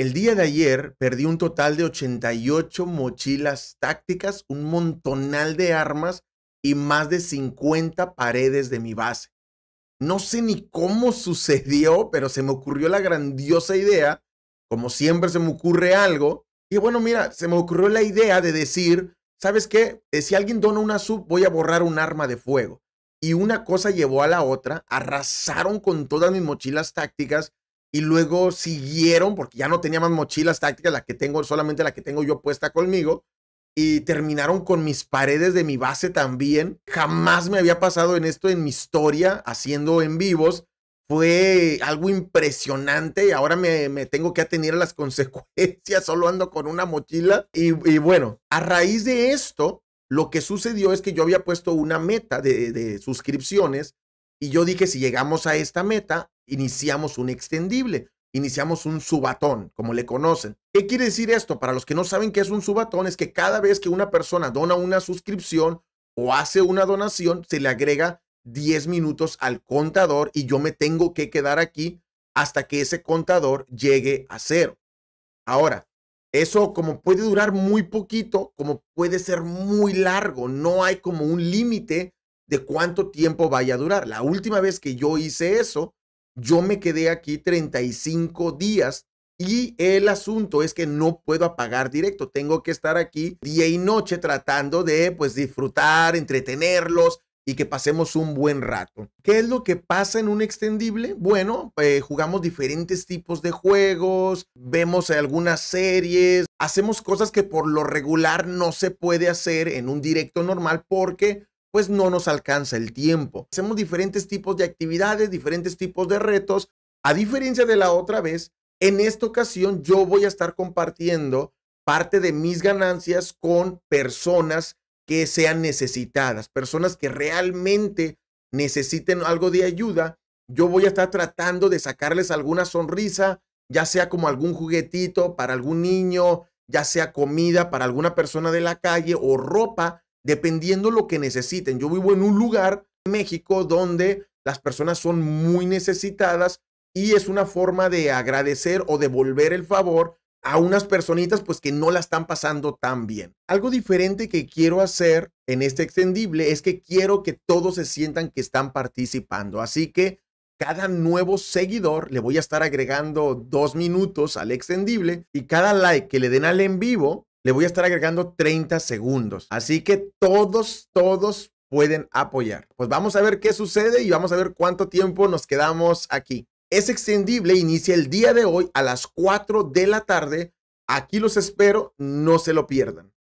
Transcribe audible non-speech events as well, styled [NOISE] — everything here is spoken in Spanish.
El día de ayer perdí un total de 88 mochilas tácticas, un montonal de armas y más de 50 paredes de mi base. No sé ni cómo [LAUGHS] sucedió, pero se me ocurrió la grandiosa idea, como siempre se me ocurre algo, y bueno, mira, se me ocurrió la idea de decir, ¿sabes qué? Eh, si alguien dona una sub, voy a borrar un arma de fuego. Y una cosa llevó a la otra, arrasaron con todas mis mochilas tácticas, y luego siguieron porque ya no tenía más mochilas tácticas, la que tengo, solamente la que tengo yo puesta conmigo. Y terminaron con mis paredes de mi base también. Jamás me había pasado en esto en mi historia haciendo en vivos. Fue algo impresionante y ahora me, tengo que atener a las [LAUGHS] consecuencias. Solo ando con una mochila. Y, bueno, a raíz de esto, lo que sucedió es que yo había puesto una meta de suscripciones y yo dije, si llegamos a esta meta, iniciamos un extendible, iniciamos un subatón, como le conocen. ¿Qué quiere decir esto? Para los que no saben qué es un subatón, es que cada vez que una persona dona una suscripción o hace una donación, se le agrega 10 minutos al contador y yo me tengo que quedar aquí hasta que ese contador llegue a cero. Ahora, eso como puede durar muy poquito, como puede ser muy largo, no hay como un límite de cuánto tiempo vaya a durar. La última vez que yo hice eso, yo me quedé aquí 35 días y el asunto es que no puedo apagar directo, tengo que estar aquí día y noche tratando de pues disfrutar, entretenerlos y que pasemos un buen rato. ¿Qué es lo que pasa en un extendible? Bueno, eh, jugamos diferentes tipos de juegos, vemos algunas series, hacemos cosas que por lo regular no se puede hacer en un directo normal porque pues no nos alcanza el tiempo. Hacemos diferentes tipos de actividades, diferentes tipos de retos. A diferencia de la otra vez, en esta ocasión yo voy a estar compartiendo parte de mis ganancias con personas que sean necesitadas, personas que realmente necesiten algo de ayuda. Yo voy a estar tratando de sacarles alguna sonrisa, ya sea como algún juguetito para algún niño, ya sea comida para alguna persona de la calle o ropa dependiendo lo que necesiten. Yo vivo en un lugar, México, donde las personas son muy necesitadas y es una forma de agradecer o devolver el favor a unas personitas pues que no la están pasando tan bien. Algo diferente que quiero hacer en este extendible es que quiero que todos se sientan que están participando. Así que cada nuevo seguidor le voy a estar agregando dos minutos al extendible y cada like que le den al en vivo le voy a estar agregando 30 segundos. Así que todos, todos pueden apoyar. Pues vamos a ver qué sucede y vamos a ver cuánto tiempo nos quedamos aquí. Es extendible, inicia el día de hoy a las 4 de la tarde. Aquí los espero, no se lo pierdan.